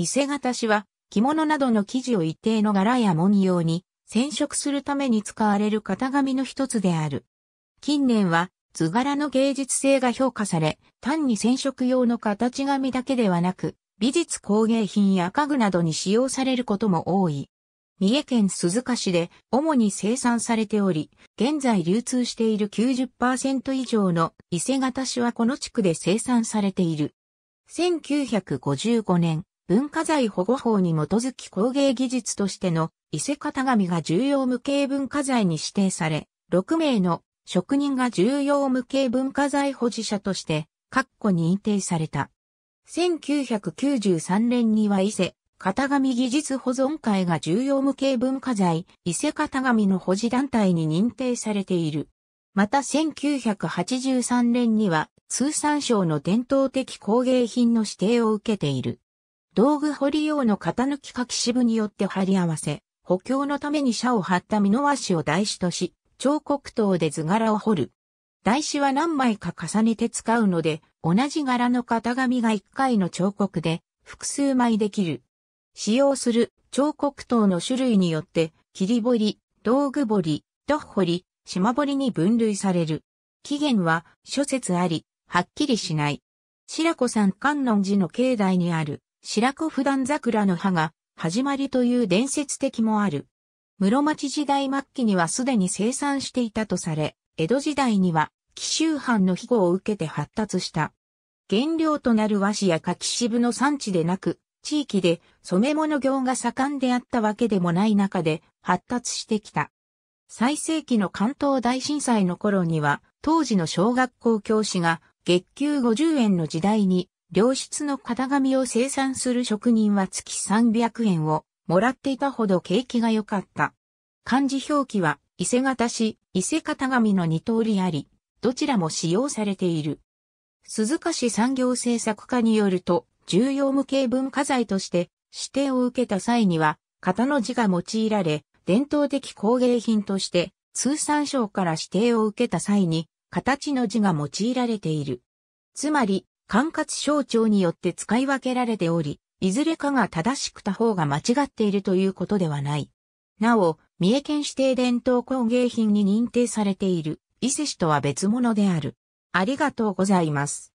伊勢型紙は着物などの生地を一定の柄や文様に染色するために使われる型紙の一つである。近年は図柄の芸術性が評価され、単に染色用の形紙だけではなく、美術工芸品や家具などに使用されることも多い。三重県鈴鹿市で主に生産されており、現在流通している90%以上の伊勢型紙はこの地区で生産されている。1955年、文化財保護法に基づき工芸技術としての伊勢型紙が重要無形文化財に指定され、6名の職人が重要無形文化財保持者として、確固認定された。1993年には伊勢型紙技術保存会が重要無形文化財、伊勢型紙の保持団体に認定されている。また1983年には通産省の伝統的工芸品の指定を受けている。道具掘り用の型抜き柿渋によって貼り合わせ、補強のために車を張った美濃和を台紙とし、彫刻刀で図柄を彫る。台紙は何枚か重ねて使うので、同じ柄の型紙が1回の彫刻で複数枚できる。使用する彫刻刀の種類によって、切り彫り、道具彫り、土ホり、島彫りに分類される。起源は諸説あり、はっきりしない。白子さん観音寺の境内にある白子普段桜の葉が始まりという伝説的もある。室町時代末期にはすでに生産していたとされ、江戸時代には紀州藩の庇護を受けて発達した。原料となる和紙や柿渋の産地でなく、地域で染め物業が盛んであったわけでもない中で発達してきた。最盛期の関東大震災の頃には、当時の小学校教師が月給50円の時代に良質の型紙を生産する職人は月300円をもらっていたほど景気が良かった。漢字表記は伊勢型紙、伊勢型紙の二通りあり、どちらも使用されている。鈴鹿市産業政策課によると、重要無形文化財として指定を受けた際には、型の字が用いられ、伝統的工芸品として通産省から指定を受けた際に、形の字が用いられている。つまり、管轄省庁によって使い分けられており、いずれかが正しくた方が間違っているということではない。なお、三重県指定伝統工芸品に認定されている伊勢市とは別物である。ありがとうございます。